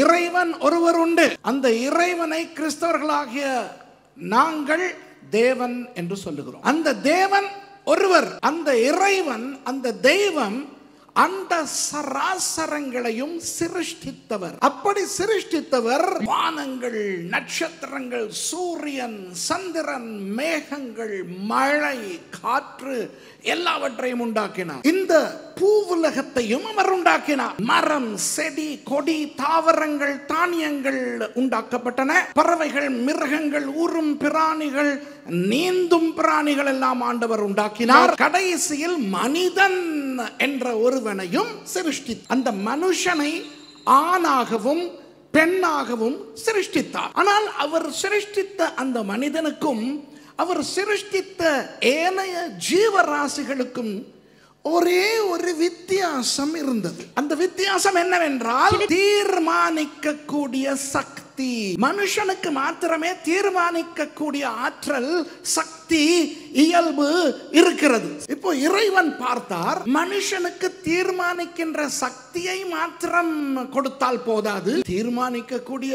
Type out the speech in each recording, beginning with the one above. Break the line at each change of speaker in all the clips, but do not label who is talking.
இறைவன் ஒருவர் உண்டு அந்த இறைவனை கிறிஸ்தவர்களாகிய நாங்கள் தேவன் என்று சொல்லுகிறோம் அந்த தேவன் ஒருவர் அந்த இறைவன் அந்த தெய்வம் அந்த சராசரங்களையும் சிருஷ்டித்தவர் அப்படி சிருஷ்டித்தவர் வானங்கள் நட்சத்திரங்கள் சூரியன் சந்திரன் மேகங்கள் மழை காற்று எல்லாவற்றையும் உண்டாக்கினார் இந்த பூ உலகத்தையும் அவர் உண்டாக்கினார் மரம் செடி கொடி தாவரங்கள் தானியங்கள் உண்டாக்கப்பட்டன பறவைகள் மிருகங்கள் ஊறும் பிராணிகள் நீந்தும் பிராணிகள் எல்லாம் ஆண்டவர் உண்டாக்கினார் கடைசியில் மனிதன் என்ற ஒருவனையும் சிருஷ்டி அந்த மனுஷனை ஆணாகவும் பெண்ணாகவும் சிருஷ்டித்தார் ஆனால் அவர் சிருஷ்டித்த அந்த மனிதனுக்கும் அவர் சிருஷ்டித்த ஏனைய ஜீவராசிகளுக்கும் ஒரே ஒரு வித்தியாசம் இருந்தது அந்த வித்தியாசம் என்னவென்றால் தீர்மானிக்க கூடிய சக்தி மனுஷனுக்கு மாத்திரமே தீர்மானிக்க கூடிய ஆற்றல் சக்தி இயல்பு இருக்கிறது இப்போ இறைவன் பார்த்தார் மனுஷனுக்கு தீர்மானிக்கின்ற சக்தியை மாத்திரம் கொடுத்தால் போதாது தீர்மானிக்க கூடிய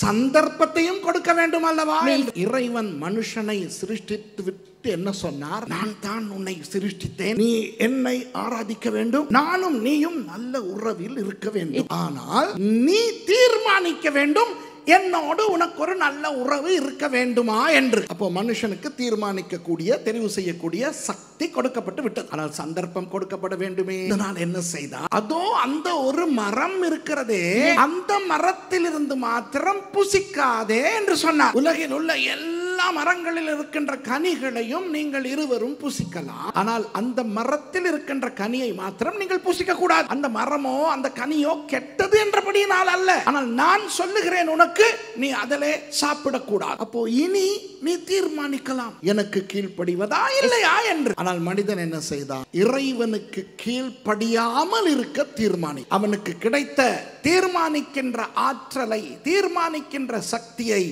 சந்தர்ப்பத்தையும் கொடுக்க வேண்டும் அல்லவா இறைவன் மனுஷனை சிருஷ்டித்து விட்டு என்ன சொன்னார் நான் தான் உன்னை சிருஷ்டித்தேன் நீ என்னை ஆராதிக்க வேண்டும் நானும் நீயும் நல்ல உறவில் இருக்க வேண்டும் ஆனால் நீ தீர்மானிக்க வேண்டும் என்னோடு உனக்கு ஒரு நல்ல உறவு இருக்க வேண்டுமா என்று அப்போ மனுஷனுக்கு தீர்மானிக்கக்கூடிய தெரிவு செய்யக்கூடிய சக்தி கொடுக்கப்பட்டு விட்டது ஆனால் சந்தர்ப்பம் கொடுக்கப்பட வேண்டுமே நான் என்ன செய்தா அதோ அந்த ஒரு மரம் இருக்கிறதே அந்த மரத்திலிருந்து மாத்திரம் புசிக்காதே என்று சொன்னார் உலகில் உள்ள எல்லா எல்லா மரங்களில் இருக்கின்ற கனிகளையும் நீங்கள் இருவரும் புசிக்கலாம் ஆனால் அந்த மரத்தில் இருக்கின்ற கனியை மாத்திரம் நீங்கள் புசிக்க கூடாது அந்த மரமோ அந்த கனியோ கெட்டது என்றபடியினால் அல்ல ஆனால் நான் சொல்லுகிறேன் உனக்கு நீ அதிலே சாப்பிடக்கூடாது அப்போ இனி நீ தீர்மானிக்கலாம் எனக்கு கீழ்ப்படிவதா இல்லையா என்று ஆனால் மனிதன் என்ன செய்தான் இறைவனுக்கு கீழ்ப்படியாமல் இருக்க தீர்மானி அவனுக்கு கிடைத்த தீர்மானிக்கின்ற ஆற்றலை தீர்மானிக்கின்ற சக்தியை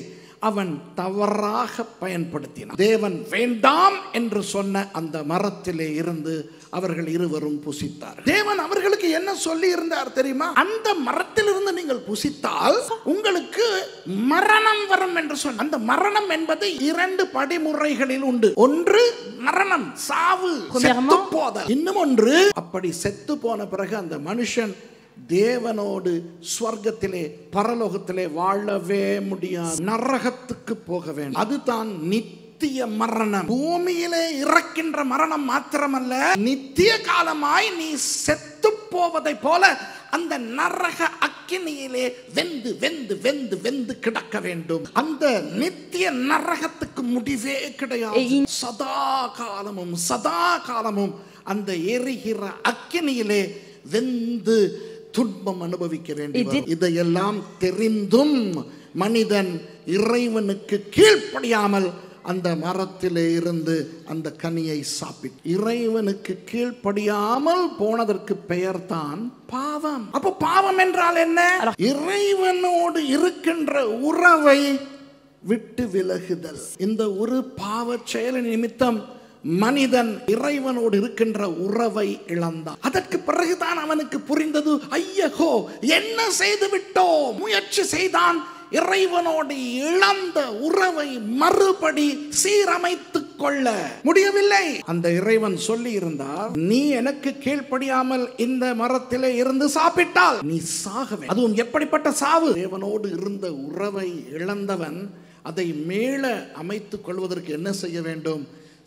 அவன் தவறாக பயன்படுத்தினான் தேவன் வேண்டாம் என்று சொன்ன அந்த மரத்திலே இருந்து அவர்கள் இருவரும் புசித்தார் தேவன் அவர்களுக்கு என்ன சொல்லி இருந்தார் தெரியுமா அந்த மரத்திலிருந்து நீங்கள் புசித்தால் உங்களுக்கு மரணம் வரும் என்று சொன்ன அந்த மரணம் என்பது இரண்டு படிமுறைகளில் உண்டு ஒன்று மரணம் சாவு இன்னும் ஒன்று அப்படி செத்து போன பிறகு அந்த மனுஷன் தேவனோடு ஸ்வர்க்கத்திலே பரலோகத்திலே வாழவே முடியாது நரகத்துக்கு போக வேண்டும் அதுதான் நித்திய மரணம் பூமியிலே இறக்கின்ற மரணம் மாத்திரமல்ல நித்திய காலமாய் நீ செத்து போவதை போல அந்த நரக அக்கினியிலே வெந்து வெந்து வெந்து வெந்து கிடக்க வேண்டும் அந்த நித்திய நரகத்துக்கு முடிவே கிடையாது சதா காலமும் சதா காலமும் அந்த எரிகிற அக்கினியிலே வெந்து துன்பம் அனுபவிக்க வேண்டியது இதையெல்லாம் தெரிந்தும் மனிதன் இறைவனுக்கு கீழ்ப்படியாமல் அந்த மரத்திலே இருந்து அந்த கனியை சாப்பிட்டு இறைவனுக்கு கீழ்ப்படியாமல் போனதற்கு பெயர் தான் பாவம் அப்போ பாவம் என்றால் என்ன இறைவனோடு இருக்கின்ற உறவை விட்டு விலகுதல் இந்த ஒரு பாவ செயலின் நிமித்தம் மனிதன் இறைவனோடு இருக்கின்ற உறவை இழந்தான் அதற்கு பிறகுதான் அவனுக்கு புரிந்தது ஐயகோ என்ன செய்து விட்டோ முயற்சி செய்தான் இறைவனோடு இழந்த உறவை மறுபடி சீரமைத்து கொள்ள முடியவில்லை அந்த இறைவன் சொல்லி இருந்தார் நீ எனக்கு கீழ்ப்படியாமல் இந்த மரத்திலே இருந்து சாப்பிட்டால் நீ சாகவே அதுவும் எப்படிப்பட்ட சாவு இறைவனோடு இருந்த உறவை இழந்தவன் அதை மேல அமைத்துக் கொள்வதற்கு என்ன செய்ய வேண்டும்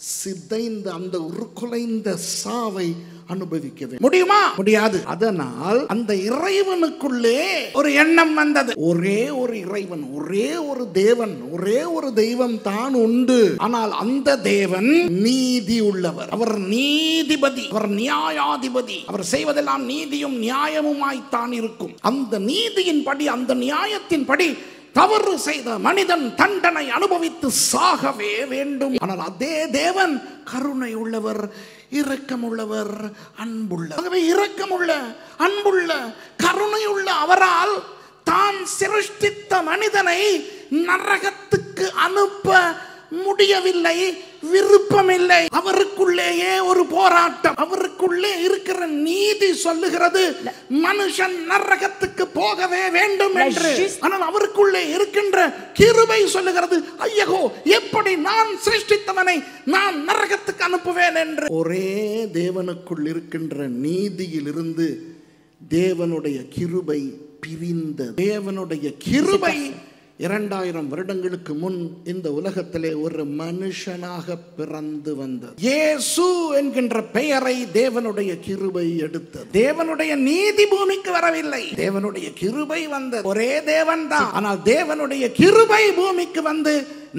சிதைந்த அந்த உருக்குலைந்த சாவை அனுபவிக்கவே முடியுமா முடியாது அதனால் அந்த இறைவனுக்குள்ளே ஒரு எண்ணம் வந்தது ஒரே ஒரு இறைவன் ஒரே ஒரு தேவன் ஒரே ஒரு தெய்வம் தான் உண்டு ஆனால் அந்த தேவன் நீதி உள்ளவர் அவர் நீதிபதி அவர் நியாயாதிபதி அவர் செய்வதெல்லாம் நீதியும் நியாயமுமாய்த்தான் இருக்கும் அந்த நீதியின்படி அந்த நியாயத்தின் படி தவறு செய்த மனிதன் தண்டனை அனுபவித்து சாகவே வேண்டும் ஆனால் அதே தேவன் கருணை உள்ளவர் உள்ளவர் அன்புள்ள இரக்கம் உள்ள அன்புள்ள கருணை உள்ள அவரால் தான் சிருஷ்டித்த மனிதனை நரகத்துக்கு அனுப்ப முடியவில்லை விருப்பமில்லை அவருக்குள்ளேயே ஒரு போராட்டம் அவருக்குள்ளே இருக்கிற நீதி சொல்லுகிறது மனுஷன் நரகத்துக்கு போகவே வேண்டும் என்று ஆனால் அவருக்குள்ளே இருக்கின்ற கிருபை சொல்லுகிறது ஐயகோ எப்படி நான் சிருஷ்டித்தவனை நான் நரகத்துக்கு அனுப்புவேன் என்று ஒரே தேவனுக்குள் இருக்கின்ற நீதியிலிருந்து தேவனுடைய கிருபை பிரிந்த தேவனுடைய கிருபை இரண்டாயிரம் வருடங்களுக்கு முன் இந்த உலகத்திலே ஒரு மனுஷனாக பிறந்து வந்தது இயேசு என்கின்ற பெயரை தேவனுடைய கிருபை எடுத்தது தேவனுடைய நீதி பூமிக்கு வரவில்லை தேவனுடைய கிருபை வந்தது ஒரே தேவன் தான் ஆனால் தேவனுடைய கிருபை பூமிக்கு வந்து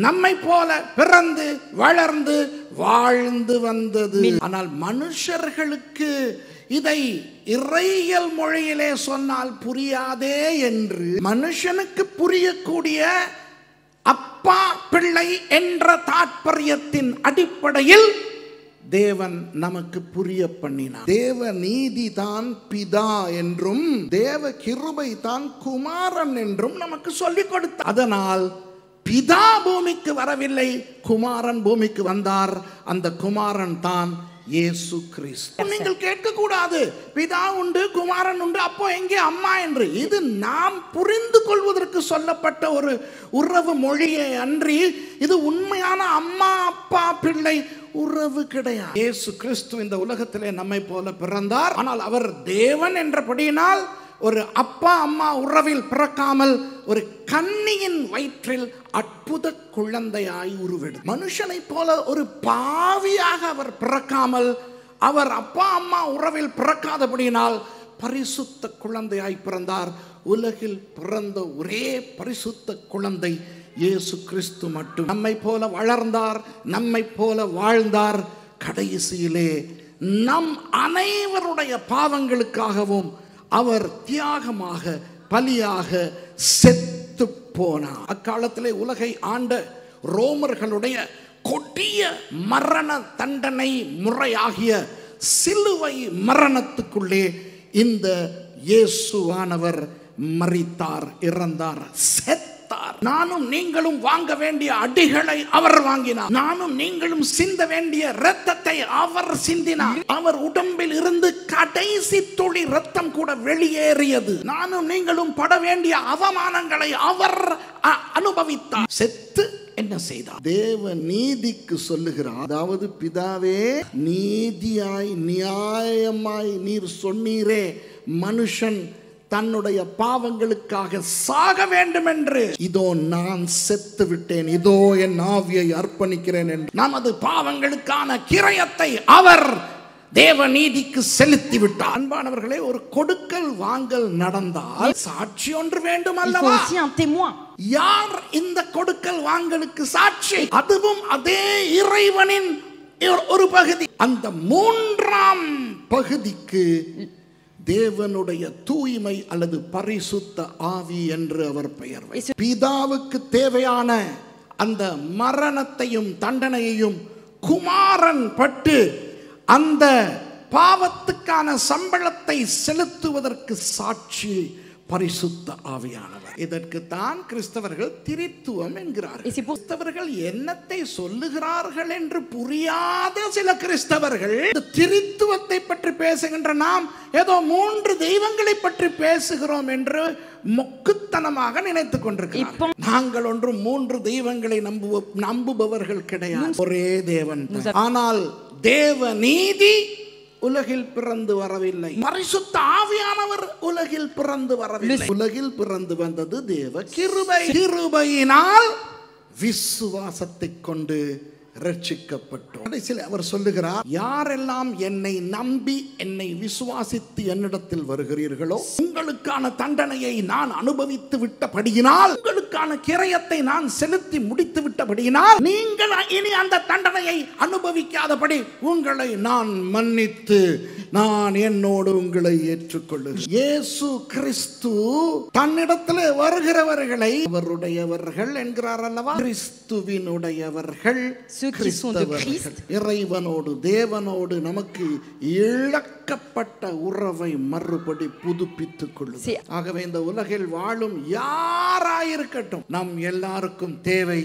நம்மை போல பிறந்து வளர்ந்து வாழ்ந்து வந்தது ஆனால் மனுஷர்களுக்கு இதை இறையியல் மொழியிலே சொன்னால் புரியாதே என்று மனுஷனுக்கு புரியக்கூடிய அப்பா பிள்ளை என்ற தாற்பயத்தின் அடிப்படையில் தேவன் நமக்கு புரிய பண்ணினார் தேவ நீதி தான் பிதா என்றும் தேவ கிருபை தான் குமாரன் என்றும் நமக்கு சொல்லிக் கொடுத்த அதனால் பிதா பூமிக்கு வரவில்லை குமாரன் பூமிக்கு வந்தார் அந்த குமாரன் தான் இயேசு கிறிஸ்து நீங்கள் கேட்கக்கூடாது பிதா உண்டு குமாரன் உண்டு அப்போ எங்கே அம்மா என்று இது நாம் புரிந்து கொள்வதற்கு சொல்லப்பட்ட ஒரு உறவு மொழியை அன்றி இது உண்மையான அம்மா அப்பா பிள்ளை உறவு கிடையாது இயேசு கிறிஸ்து இந்த உலகத்திலே நம்மை போல பிறந்தார் ஆனால் அவர் தேவன் என்றபடியினால் ஒரு அப்பா அம்மா உறவில் பிறக்காமல் ஒரு கன்னியின் வயிற்றில் அற்புத குழந்தையாய் உருவெடு மனுஷனைப் போல ஒரு பாவியாக அவர் பிறக்காமல் அவர் அப்பா அம்மா உறவில் பிறக்காதபடியினால் பரிசுத்த குழந்தையாய் பிறந்தார் உலகில் பிறந்த ஒரே பரிசுத்த குழந்தை இயேசு கிறிஸ்து மட்டும் நம்மை போல வளர்ந்தார் நம்மை போல வாழ்ந்தார் கடைசியிலே நம் அனைவருடைய பாவங்களுக்காகவும் அவர் தியாகமாக பலியாக செத்து போனார் அக்காலத்திலே உலகை ஆண்ட ரோமர்களுடைய கொடிய மரண தண்டனை முறையாகிய சிலுவை மரணத்துக்குள்ளே இந்த இயேசுவானவர் மறித்தார் இறந்தார் செத் கொடுத்தார் நானும் நீங்களும் வாங்க வேண்டிய அடிகளை அவர் வாங்கினார் நானும் நீங்களும் சிந்த வேண்டிய ரத்தத்தை அவர் சிந்தினார் அவர் உடம்பில் இருந்து கடைசி துளி ரத்தம் கூட வெளியேறியது நானும் நீங்களும் பட வேண்டிய அவமானங்களை அவர் அனுபவித்தார் செத்து என்ன செய்தார் தேவ நீதிக்கு சொல்லுகிறார் அதாவது பிதாவே நீதியாய் நியாயமாய் நீர் சொன்னீரே மனுஷன் தன்னுடைய பாவங்களுக்காக சாக வேண்டும் என்று இதோ நான் செத்து விட்டேன் இதோ என் ஆவியை அர்ப்பணிக்கிறேன் என்று நமது பாவங்களுக்கான கிரயத்தை அவர் தேவ நீதிக்கு செலுத்தி விட்டார் அன்பானவர்களே ஒரு கொடுக்கல் வாங்கல் நடந்தால் சாட்சி ஒன்று வேண்டும் அல்லவா யார் இந்த கொடுக்கல் வாங்கலுக்கு சாட்சி அதுவும் அதே இறைவனின் ஒரு பகுதி அந்த மூன்றாம் பகுதிக்கு தேவனுடைய தூய்மை அல்லது பரிசுத்த ஆவி என்று அவர் பெயர் பிதாவுக்கு தேவையான அந்த மரணத்தையும் தண்டனையையும் குமாரன் பட்டு அந்த பாவத்துக்கான சம்பளத்தை செலுத்துவதற்கு சாட்சி பரிசுத்த ஆவியானவர் இதற்கு தான் கிறிஸ்தவர்கள் திரித்துவம் என்கிறார்கள் கிறிஸ்தவர்கள் என்னத்தை சொல்லுகிறார்கள் என்று புரியாத சில கிறிஸ்தவர்கள் திரித்துவத்தை பற்றி பேசுகின்ற நாம் ஏதோ மூன்று தெய்வங்களை பற்றி பேசுகிறோம் என்று மொக்குத்தனமாக நினைத்து கொண்டிருக்கிறோம் நாங்கள் ஒன்று மூன்று தெய்வங்களை நம்புவ நம்புபவர்கள் கிடையாது ஒரே தேவன் ஆனால் தேவ நீதி உலகில் பிறந்து வரவில்லை பரிசுத்த ஆவியானவர் உலகில் பிறந்து வரவில்லை உலகில் பிறந்து வந்தது தேவ கிருபை கிருபையினால் விசுவாசத்தை கொண்டு ரட்சிக்கப்பட்டோம் கடைசியில் அவர் சொல்லுகிறார் யாரெல்லாம் என்னை நம்பி என்னை விசுவாசித்து என்னிடத்தில் வருகிறீர்களோ உங்களுக்கான தண்டனையை நான் அனுபவித்து விட்டபடியினால் உங்களுக்கான கிரயத்தை நான் செலுத்தி முடித்து விட்டபடியினால் நீங்கள் இனி அந்த தண்டனையை அனுபவிக்காதபடி உங்களை நான் மன்னித்து நான் என்னோடு உங்களை ஏற்றுக்கொள்ளுகிறேன் இயேசு கிறிஸ்து தன்னிடத்திலே வருகிறவர்களை அவருடையவர்கள் என்கிறார் அல்லவா கிறிஸ்துவினுடையவர்கள் இறைவனோடு தேவனோடு நமக்கு இழக்கப்பட்ட உறவை மறுபடி புதுப்பித்துக் கொள்ளும் ஆகவே இந்த உலகில் வாழும் யாராயிருக்கட்டும் நம் எல்லாருக்கும் தேவை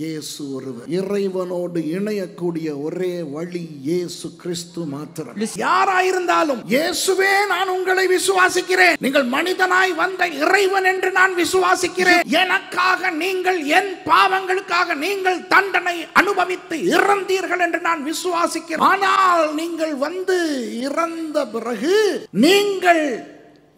இயேசு ஒருவர் இறைவனோடு இணையக்கூடிய ஒரே வழி இயேசு கிறிஸ்து மாத்திரம் யாராயிருந்தாலும் இயேசுவே நான் உங்களை விசுவாசிக்கிறேன் நீங்கள் மனிதனாய் வந்த இறைவன் என்று நான் விசுவாசிக்கிறேன் எனக்காக நீங்கள் என் பாவங்களுக்காக நீங்கள் தண்டனை அனுபவித்து இறந்தீர்கள் என்று நான் விசுவாசிக்கிறேன் ஆனால் நீங்கள் வந்து இறந்த பிறகு நீங்கள்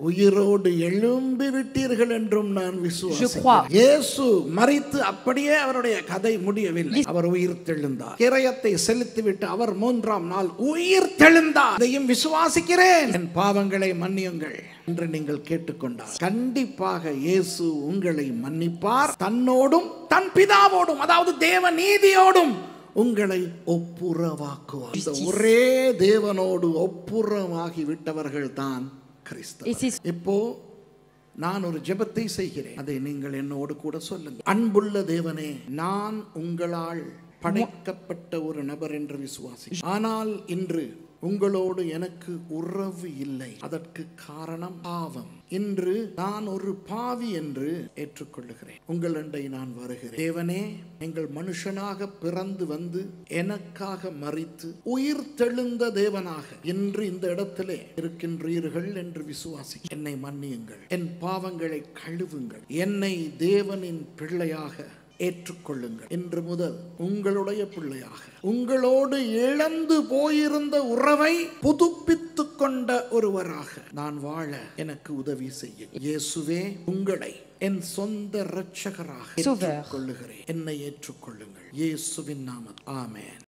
உயிரோடு எழும்பி விட்டீர்கள் என்றும் நான் விசுவாசிக்கிறேன் இயேசு மறித்து அப்படியே அவருடைய கதை முடியவில்லை அவர் உயிர் தெழுந்தார் கிரயத்தை செலுத்திவிட்டு அவர் மூன்றாம் நாள் உயிர் தெழுந்தார் அதையும் விசுவாசிக்கிறேன் என் பாவங்களை மன்னியுங்கள் என்று நீங்கள் கேட்டுக்கொண்டார் கண்டிப்பாக இயேசு உங்களை மன்னிப்பார் தன்னோடும் தன் பிதாவோடும் அதாவது தேவ நீதியோடும் உங்களை ஒப்புரவாக்குவார் ஒரே தேவனோடு ஒப்புரமாகி விட்டவர்கள் தான் கிறிஸ்தவ இப்போ நான் ஒரு ஜெபத்தை செய்கிறேன் அதை நீங்கள் என்னோடு கூட சொல்லுங்கள் அன்புள்ள தேவனே நான் உங்களால் படைக்கப்பட்ட ஒரு நபர் என்று விசுவாசி ஆனால் இன்று உங்களோடு எனக்கு உறவு இல்லை அதற்கு காரணம் பாவம் இன்று நான் ஒரு பாவி என்று ஏற்றுக்கொள்ளுகிறேன் உங்கள் அண்டை நான் வருகிறேன் தேவனே எங்கள் மனுஷனாக பிறந்து வந்து எனக்காக மறித்து உயிர் தெழுந்த தேவனாக இன்று இந்த இடத்திலே இருக்கின்றீர்கள் என்று விசுவாசி என்னை மன்னியுங்கள் என் பாவங்களை கழுவுங்கள் என்னை தேவனின் பிள்ளையாக ஏற்றுக்கொள்ளுங்கள் இன்று முதல் உங்களுடைய பிள்ளையாக உங்களோடு இழந்து போயிருந்த உறவை புதுப்பித்து கொண்ட ஒருவராக நான் வாழ எனக்கு உதவி செய்ய இயேசுவே உங்களை என் சொந்த இரட்சகராக கொள்ளுகிறேன் என்னை ஏற்றுக்கொள்ளுங்கள் இயேசுவின் நாமம் ஆமேன்